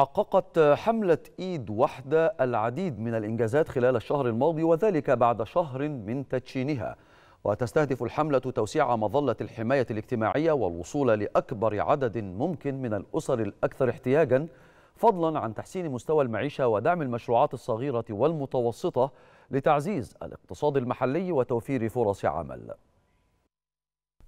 حققت حملة إيد وحدة العديد من الإنجازات خلال الشهر الماضي وذلك بعد شهر من تدشينها وتستهدف الحملة توسيع مظلة الحماية الاجتماعية والوصول لأكبر عدد ممكن من الأسر الأكثر احتياجاً فضلاً عن تحسين مستوى المعيشة ودعم المشروعات الصغيرة والمتوسطة لتعزيز الاقتصاد المحلي وتوفير فرص عمل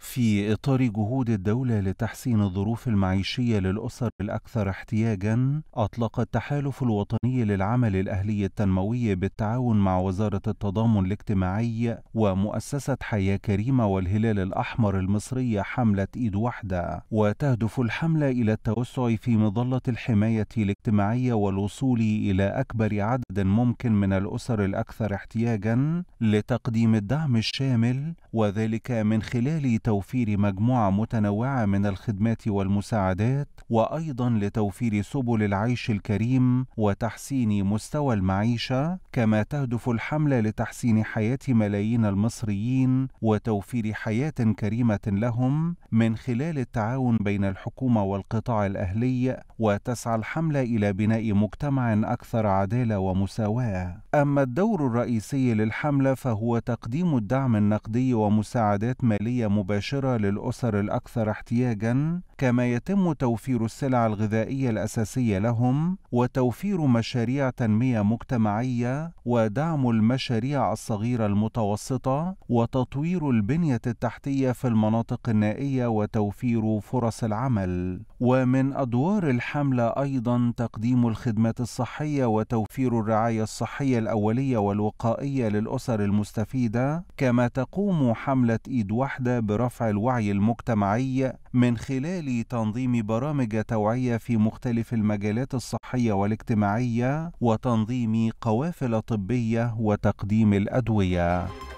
في إطار جهود الدولة لتحسين الظروف المعيشية للأسر الأكثر احتياجًا، أطلق التحالف الوطني للعمل الأهلي التنموي بالتعاون مع وزارة التضامن الاجتماعي ومؤسسة حياة كريمة والهلال الأحمر المصرية حملة إيد واحدة، وتهدف الحملة إلى التوسع في مظلة الحماية الاجتماعية والوصول إلى أكبر عدد ممكن من الأسر الأكثر احتياجًا لتقديم الدعم الشامل، وذلك من خلال لتوفير مجموعة متنوعة من الخدمات والمساعدات وأيضا لتوفير سبل العيش الكريم وتحسين مستوى المعيشة كما تهدف الحملة لتحسين حياة ملايين المصريين وتوفير حياة كريمة لهم من خلال التعاون بين الحكومة والقطاع الأهلي وتسعى الحملة إلى بناء مجتمع أكثر عدالة ومساواة أما الدور الرئيسي للحملة فهو تقديم الدعم النقدي ومساعدات مالية مباشرة المباشرة للأسر الأكثر احتياجًا، كما يتم توفير السلع الغذائية الأساسية لهم، وتوفير مشاريع تنمية مجتمعية، ودعم المشاريع الصغيرة المتوسطة، وتطوير البنية التحتية في المناطق النائية، وتوفير فرص العمل. ومن أدوار الحملة أيضًا تقديم الخدمات الصحية وتوفير الرعاية الصحية الأولية والوقائية للأسر المستفيدة، كما تقوم حملة إيد واحدة برفع رفع الوعي المجتمعي من خلال تنظيم برامج توعية في مختلف المجالات الصحية والاجتماعية وتنظيم قوافل طبية وتقديم الأدوية.